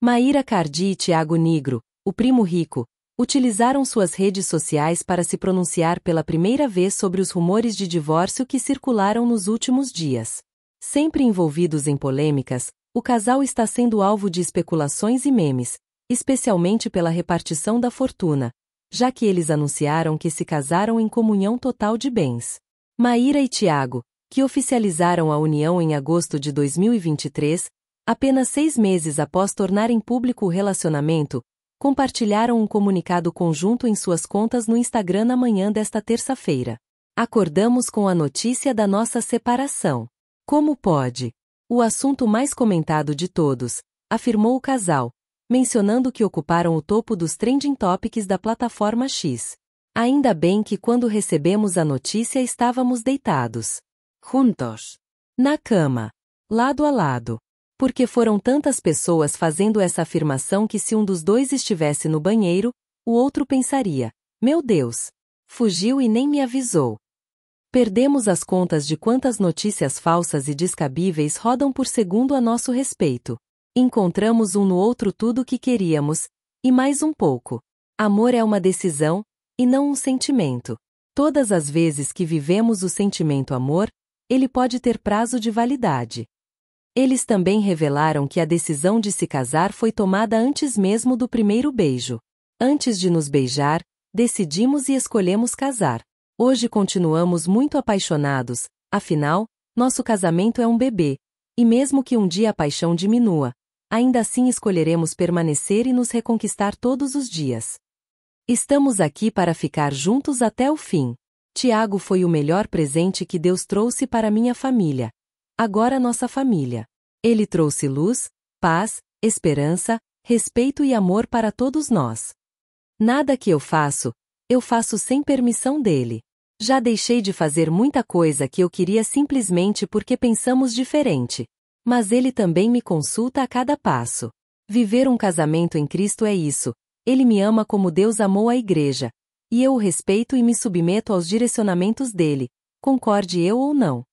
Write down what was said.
Maíra Cardi e Tiago Negro, o primo rico, utilizaram suas redes sociais para se pronunciar pela primeira vez sobre os rumores de divórcio que circularam nos últimos dias. Sempre envolvidos em polêmicas, o casal está sendo alvo de especulações e memes, especialmente pela repartição da fortuna, já que eles anunciaram que se casaram em comunhão total de bens. Maíra e Tiago, que oficializaram a união em agosto de 2023, Apenas seis meses após tornarem público o relacionamento, compartilharam um comunicado conjunto em suas contas no Instagram na manhã desta terça-feira. Acordamos com a notícia da nossa separação. Como pode? O assunto mais comentado de todos, afirmou o casal, mencionando que ocuparam o topo dos trending topics da plataforma X. Ainda bem que quando recebemos a notícia estávamos deitados. Juntos. Na cama. Lado a lado. Porque foram tantas pessoas fazendo essa afirmação que se um dos dois estivesse no banheiro, o outro pensaria: Meu Deus! Fugiu e nem me avisou. Perdemos as contas de quantas notícias falsas e descabíveis rodam por segundo a nosso respeito. Encontramos um no outro tudo o que queríamos, e mais um pouco. Amor é uma decisão, e não um sentimento. Todas as vezes que vivemos o sentimento amor, ele pode ter prazo de validade. Eles também revelaram que a decisão de se casar foi tomada antes mesmo do primeiro beijo. Antes de nos beijar, decidimos e escolhemos casar. Hoje continuamos muito apaixonados, afinal, nosso casamento é um bebê. E mesmo que um dia a paixão diminua, ainda assim escolheremos permanecer e nos reconquistar todos os dias. Estamos aqui para ficar juntos até o fim. Tiago foi o melhor presente que Deus trouxe para minha família agora nossa família. Ele trouxe luz, paz, esperança, respeito e amor para todos nós. Nada que eu faço, eu faço sem permissão dele. Já deixei de fazer muita coisa que eu queria simplesmente porque pensamos diferente. Mas ele também me consulta a cada passo. Viver um casamento em Cristo é isso. Ele me ama como Deus amou a igreja. E eu o respeito e me submeto aos direcionamentos dele, concorde eu ou não.